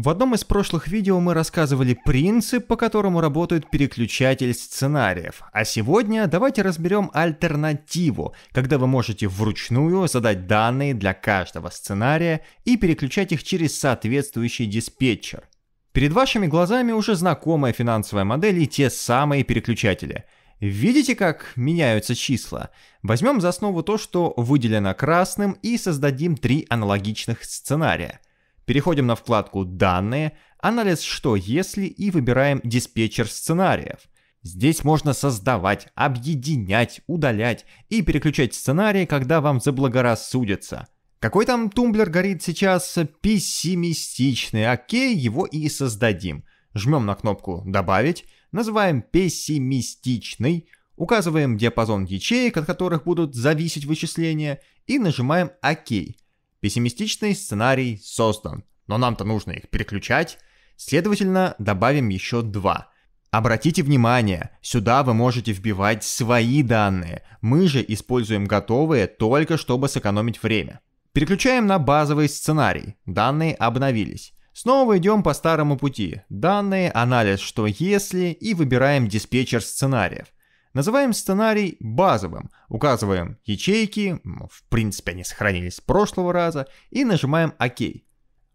В одном из прошлых видео мы рассказывали принцип, по которому работает переключатель сценариев, а сегодня давайте разберем альтернативу, когда вы можете вручную задать данные для каждого сценария и переключать их через соответствующий диспетчер. Перед вашими глазами уже знакомая финансовая модель и те самые переключатели. Видите, как меняются числа? Возьмем за основу то, что выделено красным и создадим три аналогичных сценария – Переходим на вкладку «Данные», «Анализ что если» и выбираем «Диспетчер сценариев». Здесь можно создавать, объединять, удалять и переключать сценарии, когда вам заблагорассудится. Какой там тумблер горит сейчас? Пессимистичный. Окей, его и создадим. Жмем на кнопку «Добавить», называем «Пессимистичный», указываем диапазон ячеек, от которых будут зависеть вычисления, и нажимаем «Ок». Пессимистичный сценарий создан, но нам-то нужно их переключать. Следовательно, добавим еще два. Обратите внимание, сюда вы можете вбивать свои данные. Мы же используем готовые только чтобы сэкономить время. Переключаем на базовый сценарий. Данные обновились. Снова идем по старому пути. Данные, анализ что если и выбираем диспетчер сценариев. Называем сценарий базовым, указываем ячейки, в принципе они сохранились с прошлого раза, и нажимаем ОК.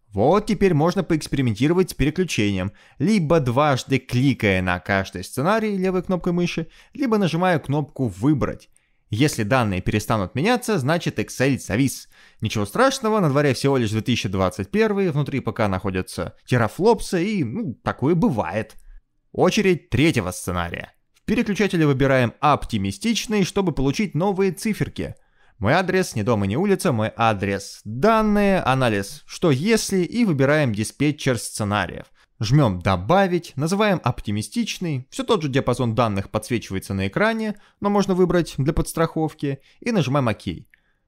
Вот теперь можно поэкспериментировать с переключением, либо дважды кликая на каждый сценарий левой кнопкой мыши, либо нажимая кнопку «Выбрать». Если данные перестанут меняться, значит Excel завис. Ничего страшного, на дворе всего лишь 2021, внутри ПК находятся терафлопсы и, ну, такое бывает. Очередь третьего сценария – переключателе выбираем «Оптимистичный», чтобы получить новые циферки. Мой адрес, не дом и не улица, мой адрес. Данные, анализ «Что если» и выбираем диспетчер сценариев. Жмем «Добавить», называем «Оптимистичный», все тот же диапазон данных подсвечивается на экране, но можно выбрать для подстраховки, и нажимаем «Ок».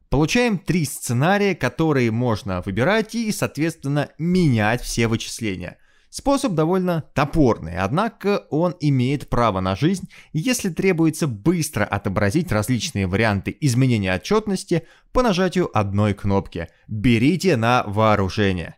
Получаем три сценария, которые можно выбирать и, соответственно, менять все вычисления – Способ довольно топорный, однако он имеет право на жизнь, если требуется быстро отобразить различные варианты изменения отчетности по нажатию одной кнопки. Берите на вооружение.